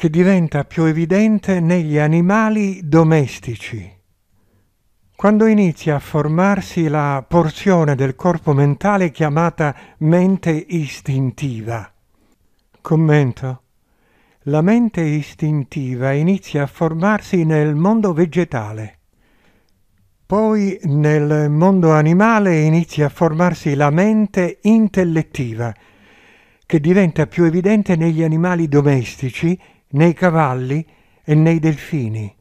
che diventa più evidente negli animali domestici. Quando inizia a formarsi la porzione del corpo mentale chiamata mente istintiva. Commento. La mente istintiva inizia a formarsi nel mondo vegetale. Poi nel mondo animale inizia a formarsi la mente intellettiva, che diventa più evidente negli animali domestici nei cavalli e nei delfini.